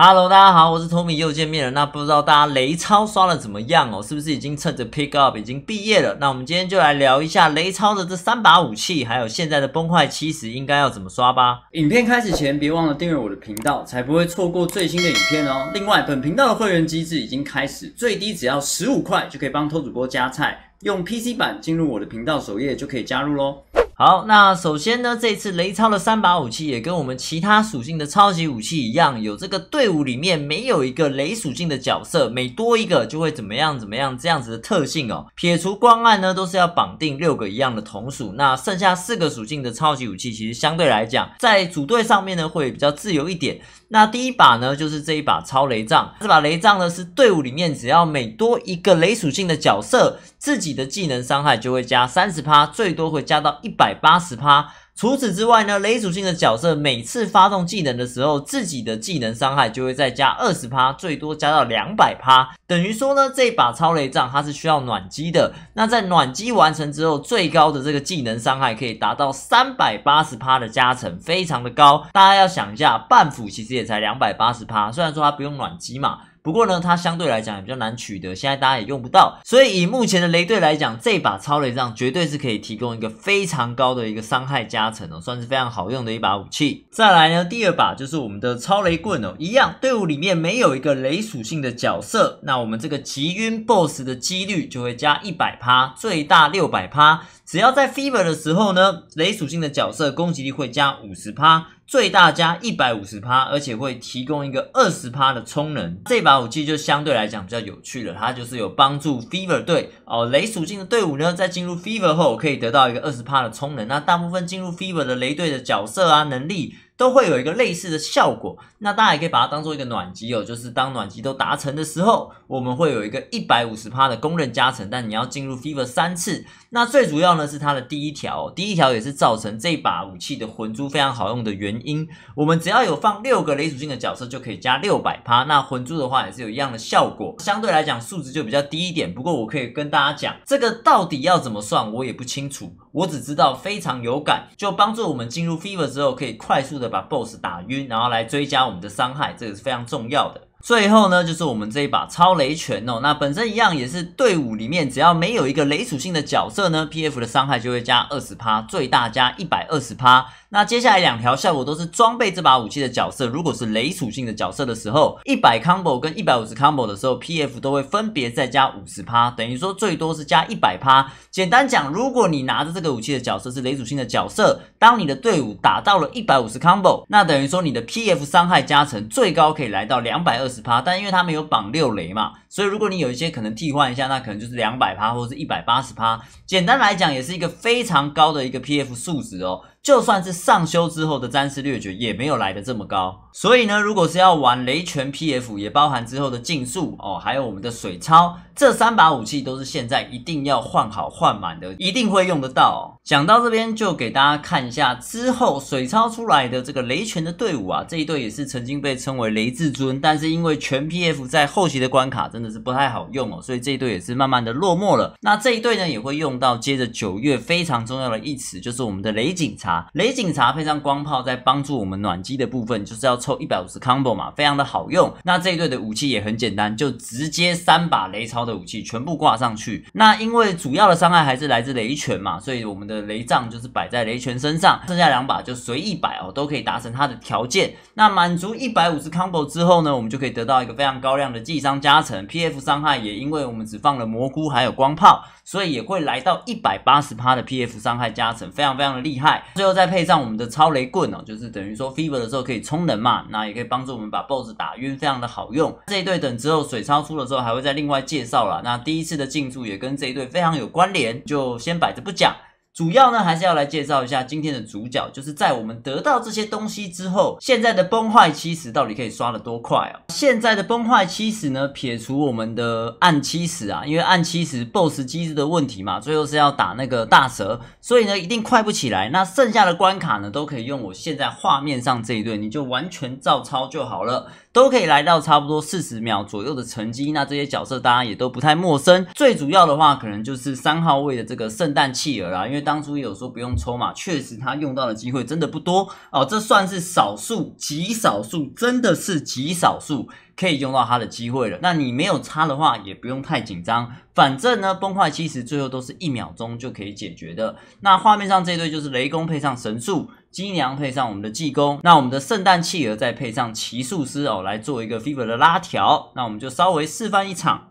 Hello，大家好，我是 Tommy，又见面了。那不知道大家雷超刷的怎么样哦？是不是已经趁着 Pick Up 已经毕业了？那我们今天就来聊一下雷超的这三把武器，还有现在的崩坏七十应该要怎么刷吧。影片开始前，别忘了订阅我的频道，才不会错过最新的影片哦。另外，本频道的会员机制已经开始，最低只要十五块就可以帮偷主播加菜。用 PC 版进入我的频道首页就可以加入喽。好，那首先呢，这次雷超的三把武器也跟我们其他属性的超级武器一样，有这个队伍里面没有一个雷属性的角色，每多一个就会怎么样怎么样这样子的特性哦。撇除光暗呢，都是要绑定六个一样的同属，那剩下四个属性的超级武器，其实相对来讲，在组队上面呢会比较自由一点。那第一把呢，就是这一把超雷杖，这把雷杖呢是队伍里面只要每多一个雷属性的角色。自己的技能伤害就会加三十趴，最多会加到一百八十趴。除此之外呢，雷属性的角色每次发动技能的时候，自己的技能伤害就会再加二十趴，最多加到两百趴。等于说呢，这把超雷杖它是需要暖机的。那在暖机完成之后，最高的这个技能伤害可以达到三百八十趴的加成，非常的高。大家要想一下，半斧其实也才两百八十趴，虽然说它不用暖机嘛。不过呢，它相对来讲也比较难取得，现在大家也用不到，所以以目前的雷队来讲，这把超雷杖绝对是可以提供一个非常高的一个伤害加成哦，算是非常好用的一把武器。再来呢，第二把就是我们的超雷棍哦，一样队伍里面没有一个雷属性的角色，那我们这个击晕 BOSS 的几率就会加一百趴，最大六百趴。只要在 Fever 的时候呢，雷属性的角色攻击力会加五十趴。最大加一百五十趴，而且会提供一个二十趴的充能。这把武器就相对来讲比较有趣了，它就是有帮助 Fever 队哦雷属性的队伍呢，在进入 Fever 后可以得到一个二十趴的充能。那大部分进入 Fever 的雷队的角色啊能力。都会有一个类似的效果，那大家也可以把它当做一个暖机哦。就是当暖机都达成的时候，我们会有一个一百五十趴的公认加成，但你要进入 Fever 三次。那最主要呢是它的第一条，第一条也是造成这把武器的魂珠非常好用的原因。我们只要有放六个雷属性的角色，就可以加六百趴。那魂珠的话也是有一样的效果，相对来讲数值就比较低一点。不过我可以跟大家讲，这个到底要怎么算我也不清楚，我只知道非常有感，就帮助我们进入 Fever 之后可以快速的。把 BOSS 打晕，然后来追加我们的伤害，这个是非常重要的。最后呢，就是我们这一把超雷拳哦。那本身一样也是队伍里面只要没有一个雷属性的角色呢，P F 的伤害就会加二十趴，最大加一百二十趴。那接下来两条效果都是装备这把武器的角色，如果是雷属性的角色的时候，一百 combo 跟一百五十 combo 的时候，P F 都会分别再加五十趴，等于说最多是加一百趴。简单讲，如果你拿着这个武器的角色是雷属性的角色，当你的队伍打到了一百五十 combo，那等于说你的 P F 伤害加成最高可以来到两百二。十趴，但因为他没有绑六雷嘛，所以如果你有一些可能替换一下，那可能就是两百趴或者是一百八十趴。简单来讲，也是一个非常高的一个 PF 数值哦。就算是上修之后的战士掠决也没有来的这么高，所以呢，如果是要玩雷拳 PF，也包含之后的竞速哦，还有我们的水超，这三把武器都是现在一定要换好换满的，一定会用得到。讲到这边，就给大家看一下之后水超出来的这个雷拳的队伍啊，这一队也是曾经被称为雷至尊，但是因为全 PF 在后期的关卡真的是不太好用哦，所以这一队也是慢慢的落寞了。那这一队呢，也会用到接着九月非常重要的一词，就是我们的雷警察。雷警察配上光炮，在帮助我们暖机的部分，就是要凑一百五十 combo 嘛，非常的好用。那这一队的武器也很简单，就直接三把雷超的武器全部挂上去。那因为主要的伤害还是来自雷拳嘛，所以我们的雷杖就是摆在雷拳身上，剩下两把就随意摆哦，都可以达成它的条件。那满足一百五十 combo 之后呢，我们就可以得到一个非常高量的技伤加成，PF 伤害也因为我们只放了蘑菇还有光炮，所以也会来到一百八十趴的 PF 伤害加成，非常非常的厉害。最后再配上我们的超雷棍哦，就是等于说 fever 的时候可以充能嘛，那也可以帮助我们把 boss 打晕，非常的好用。这一对等之后水超出了之后，还会再另外介绍了。那第一次的进驻也跟这一对非常有关联，就先摆着不讲。主要呢，还是要来介绍一下今天的主角，就是在我们得到这些东西之后，现在的崩坏七十到底可以刷得多快哦？现在的崩坏七十呢，撇除我们的暗七十啊，因为暗七十 BOSS 机制的问题嘛，最后是要打那个大蛇，所以呢，一定快不起来。那剩下的关卡呢，都可以用我现在画面上这一对，你就完全照抄就好了。都可以来到差不多四十秒左右的成绩，那这些角色大家也都不太陌生。最主要的话，可能就是三号位的这个圣诞企鹅啊，因为当初有说不用抽嘛，确实他用到的机会真的不多哦。这算是少数，极少数，真的是极少数可以用到它的机会了。那你没有差的话，也不用太紧张，反正呢，崩坏其实最后都是一秒钟就可以解决的。那画面上这对就是雷公配上神速。鸡娘配上我们的济公，那我们的圣诞企鹅再配上奇术师哦，来做一个 Fever 的拉条。那我们就稍微示范一场，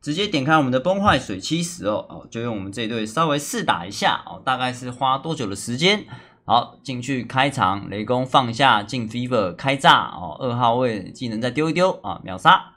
直接点开我们的崩坏水七十哦哦，就用我们这队稍微试打一下哦，大概是花多久的时间？好，进去开场，雷公放下进 Fever 开炸哦，二号位技能再丢一丢啊，秒杀。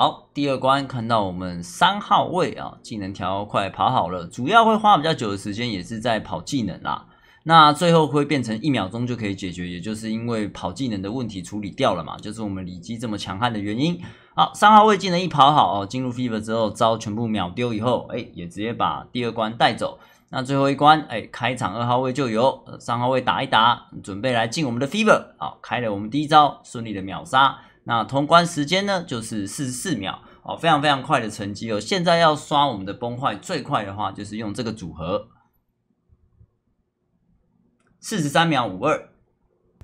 好，第二关看到我们三号位啊，技能条快跑好了，主要会花比较久的时间，也是在跑技能啦。那最后会变成一秒钟就可以解决，也就是因为跑技能的问题处理掉了嘛，就是我们里基这么强悍的原因。好，三号位技能一跑好哦，进入 fever 之后，招全部秒丢以后，哎，也直接把第二关带走。那最后一关，哎，开场二号位就有，三号位打一打，准备来进我们的 fever。好，开了我们第一招，顺利的秒杀。那通关时间呢？就是四十四秒哦，非常非常快的成绩哦。现在要刷我们的崩坏最快的话，就是用这个组合，四十三秒五二。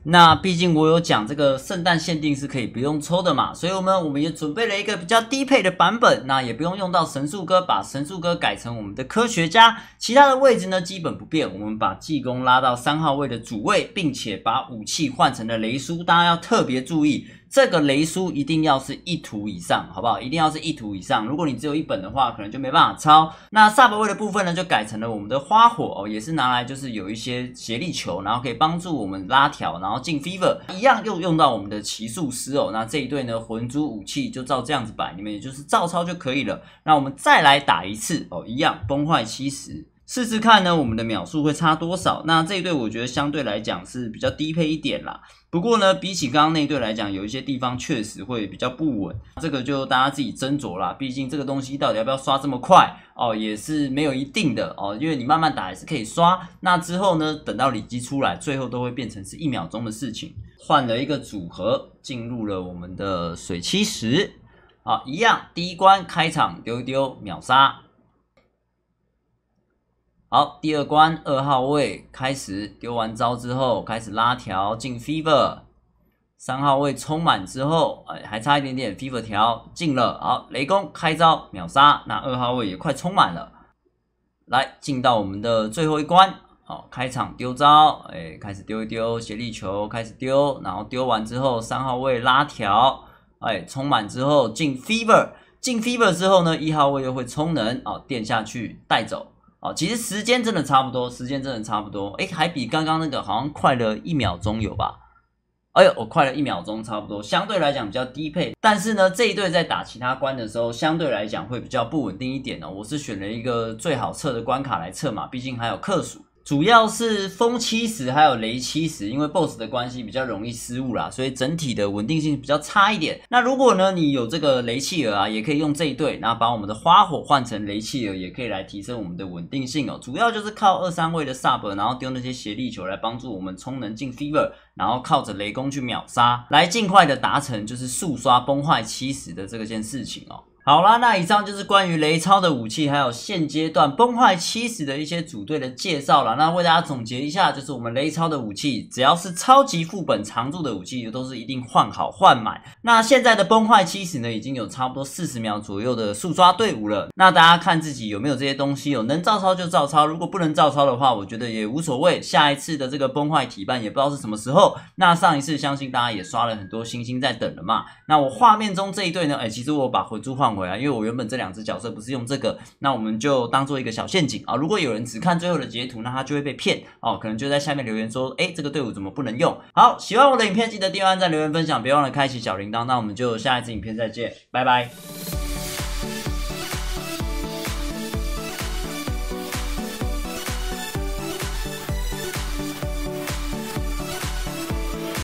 那毕竟我有讲这个圣诞限定是可以不用抽的嘛，所以，我们我们也准备了一个比较低配的版本，那也不用用到神速哥，把神速哥改成我们的科学家，其他的位置呢基本不变。我们把济公拉到三号位的主位，并且把武器换成了雷叔，当然要特别注意。这个雷书一定要是一图以上，好不好？一定要是一图以上。如果你只有一本的话，可能就没办法抄。那萨博位的部分呢，就改成了我们的花火哦，也是拿来就是有一些协力球，然后可以帮助我们拉条，然后进 fever 一样又用到我们的奇术师哦。那这一对呢，魂珠武器就照这样子摆，你们也就是照抄就可以了。那我们再来打一次哦，一样崩坏七十。试试看呢，我们的秒数会差多少？那这一对我觉得相对来讲是比较低配一点啦。不过呢，比起刚刚那对来讲，有一些地方确实会比较不稳，这个就大家自己斟酌啦。毕竟这个东西到底要不要刷这么快哦，也是没有一定的哦，因为你慢慢打还是可以刷。那之后呢，等到累积出来，最后都会变成是一秒钟的事情。换了一个组合，进入了我们的水七十，好，一样第一关开场丢丢秒杀。好，第二关二号位开始丢完招之后，开始拉条进 fever，三号位充满之后，哎，还差一点点 fever 条进了。好，雷公开招秒杀，那二号位也快充满了。来，进到我们的最后一关。好，开场丢招，哎，开始丢一丢协力球，开始丢，然后丢完之后，三号位拉条，哎，充满之后进 fever，进 fever 之后呢，一号位又会充能，哦，垫下去带走。哦，其实时间真的差不多，时间真的差不多。哎，还比刚刚那个好像快了一秒钟有吧？哎呦，我快了一秒钟，差不多。相对来讲比较低配，但是呢，这一队在打其他关的时候，相对来讲会比较不稳定一点呢。我是选了一个最好测的关卡来测嘛，毕竟还有克数。主要是风七十还有雷七十，因为 BOSS 的关系比较容易失误啦，所以整体的稳定性比较差一点。那如果呢，你有这个雷气儿啊，也可以用这一对，然后把我们的花火换成雷气儿，也可以来提升我们的稳定性哦。主要就是靠二三位的 sub，然后丢那些斜力球来帮助我们充能进 fever，然后靠着雷攻去秒杀，来尽快的达成就是速刷崩坏七十的这个件事情哦。好啦，那以上就是关于雷超的武器，还有现阶段崩坏七十的一些组队的介绍了。那为大家总结一下，就是我们雷超的武器，只要是超级副本常驻的武器，都是一定换好换满。那现在的崩坏七十呢，已经有差不多四十秒左右的速刷队伍了。那大家看自己有没有这些东西哦，能照抄就照抄，如果不能照抄的话，我觉得也无所谓。下一次的这个崩坏体办也不知道是什么时候。那上一次相信大家也刷了很多星星在等了嘛。那我画面中这一队呢，哎，其实我把回珠换。回来，因为我原本这两只角色不是用这个，那我们就当做一个小陷阱啊！如果有人只看最后的截图，那他就会被骗哦，可能就在下面留言说：“哎，这个队伍怎么不能用？”好，喜欢我的影片记得订点赞、留言、分享，别忘了开启小铃铛。那我们就下一次影片再见，拜拜。